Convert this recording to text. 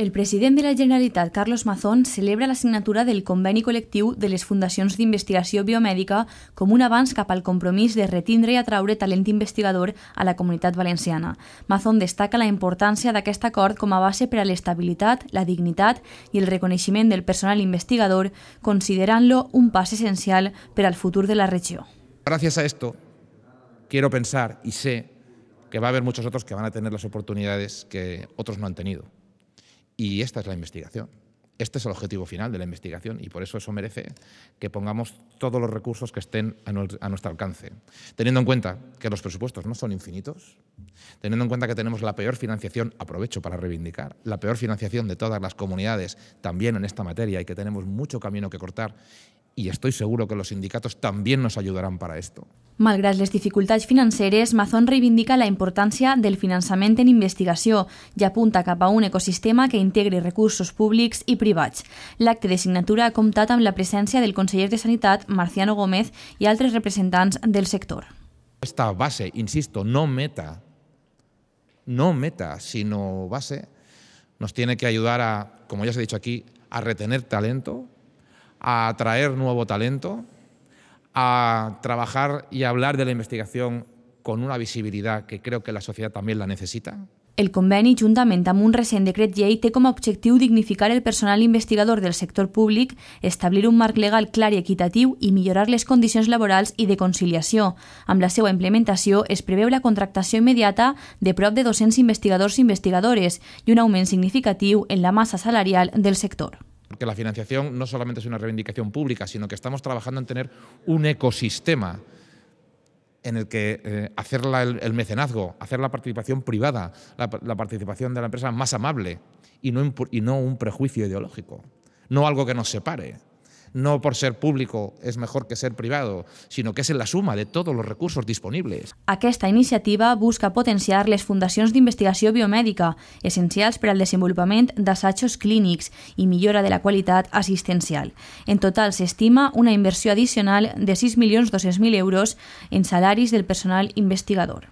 El president de la Generalitat, Carlos Mazón, celebra la signatura del conveni col·lectiu de les Fundacions d'Investigació Biomèdica com un avanç cap al compromís de retindre i atraure talent investigador a la comunitat valenciana. Mazón destaca la importància d'aquest acord com a base per a l'estabilitat, la dignitat i el reconeixement del personal investigador, considerant-lo un pas essencial per al futur de la regió. Gràcies a esto, quiero pensar y sé que va a haber muchos otros que van a tener las oportunidades que otros no han tenido. Y esta es la investigación. Este es el objetivo final de la investigación y por eso eso merece que pongamos todos los recursos que estén a, nuestro alcance, teniendo en cuenta que los presupuestos no son infinitos, teniendo en cuenta que tenemos la peor financiación, aprovecho para reivindicar, la peor financiación de todas las comunidades también en esta materia y que tenemos mucho camino que cortar y estoy seguro que los sindicatos también nos ayudarán para esto. Malgrat las dificultades financieras, Mazón reivindica la importancia del financiamiento en investigación y apunta cap a un ecosistema que integre recursos y privados. privats. L'acte de signatura ha comptat la presencia del conseller de Sanitat, Marciano Gómez, y otros representantes del sector. Esta base, insisto, no meta, no meta, sino base, nos tiene que ayudar a, como ya se ha dicho aquí, a retener talento, a atraer nuevo talento, a trabajar y hablar de la investigación con una visibilidad que creo que la sociedad también la necesita. El conveni, juntament amb un recent decret llei, té com a objectiu dignificar el personal investigador del sector públic, establir un marc legal clar i equitatiu i millorar les condicions laborals i de conciliació. Amb la seva implementació es preveu la contractació immediata de prop de 200 investigadors i investigadores i un augment significatiu en la massa salarial del sector. porque la financiación no solamente es una reivindicación pública, sino que estamos trabajando en tener un ecosistema en el que eh, hacer el, mecenazgo, hacer la participación privada, la, participación de la empresa más amable y no un prejuicio ideológico, no algo que nos separe. no por ser público es mejor que ser privado, sino que es en la suma de todos los recursos disponibles. Aquesta iniciativa busca potenciar les fundacions d'investigació biomèdica, essencials per al desenvolupament d'assajos clínics i millora de la qualitat assistencial. En total s'estima una inversió addicional de 6.200.000 euros en salaris del personal investigador.